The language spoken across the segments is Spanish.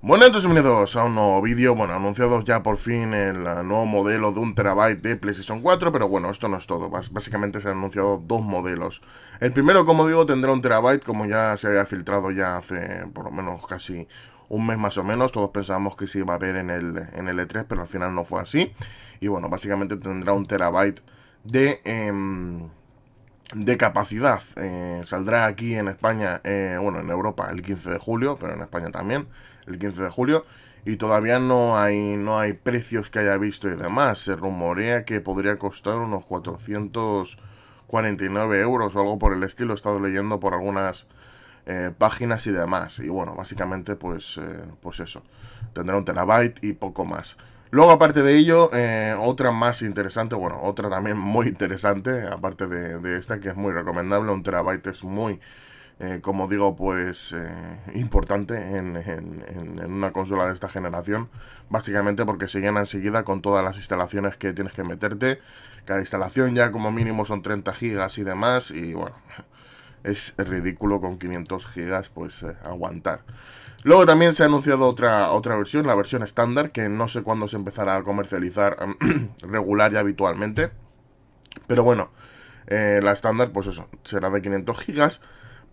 Bueno, entonces bienvenidos a un nuevo vídeo, bueno, anunciados ya por fin el nuevo modelo de un terabyte de PlayStation 4, pero bueno, esto no es todo, básicamente se han anunciado dos modelos. El primero, como digo, tendrá un terabyte, como ya se había filtrado ya hace por lo menos casi un mes más o menos, todos pensábamos que se iba a ver en el, en el E3, pero al final no fue así. Y bueno, básicamente tendrá un terabyte de... Em, de capacidad eh, saldrá aquí en España, eh, bueno, en Europa el 15 de julio, pero en España también el 15 de julio. Y todavía no hay, no hay precios que haya visto y demás. Se rumorea que podría costar unos 449 euros o algo por el estilo. He estado leyendo por algunas eh, páginas y demás. Y bueno, básicamente pues, pues eso. Tendrá un terabyte y poco más. Luego, aparte de ello, eh, otra más interesante, bueno, otra también muy interesante, aparte de, esta, que es muy recomendable, un terabyte es muy, eh, como digo, pues eh, importante en, en, una consola de esta generación, básicamente porque se llena enseguida con todas las instalaciones que tienes que meterte. Cada instalación ya como mínimo son 30 gigas y demás, y bueno, es ridículo con 500 gigas pues eh, aguantar. Luego también se ha anunciado otra, otra versión, la versión estándar, que no sé cuándo se empezará a comercializar regular y habitualmente. Pero bueno, eh, la estándar pues eso, será de 500 gigas.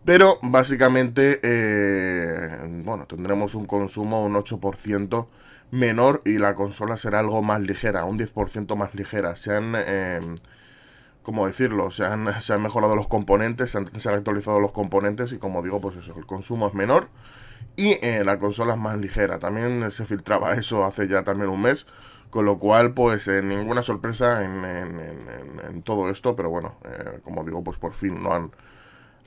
Pero básicamente, eh, bueno, tendremos un consumo un 8% menor y la consola será algo más ligera, un 10% más ligera. Se ¿cómo decirlo? Se han, se han mejorado los componentes, se han, actualizado los componentes y como digo, pues eso, el consumo es menor y eh, la consola es más ligera. También se filtraba eso hace ya también un mes, con lo cual pues eh, ninguna sorpresa en, todo esto, pero bueno, eh, como digo, pues por fin lo han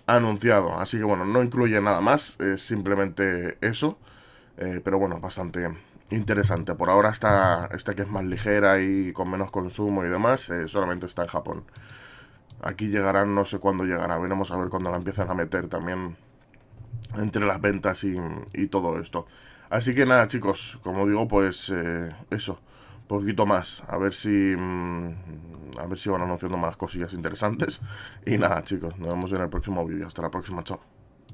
anunciado. Así que bueno, no incluye nada más, es simplemente eso, pero bueno, bastante interesante. Por ahora está esta que es más ligera y con menos consumo y demás, eh, solamente está en Japón. Aquí llegarán no sé cuándo llegará, veremos a ver cuándo la empiezan a meter también entre las ventas y, todo esto. Así que nada chicos, como digo pues eh, eso, poquito más, a ver si mm, a ver si van anunciando más cosillas interesantes. Y nada chicos, nos vemos en el próximo vídeo, hasta la próxima, chao.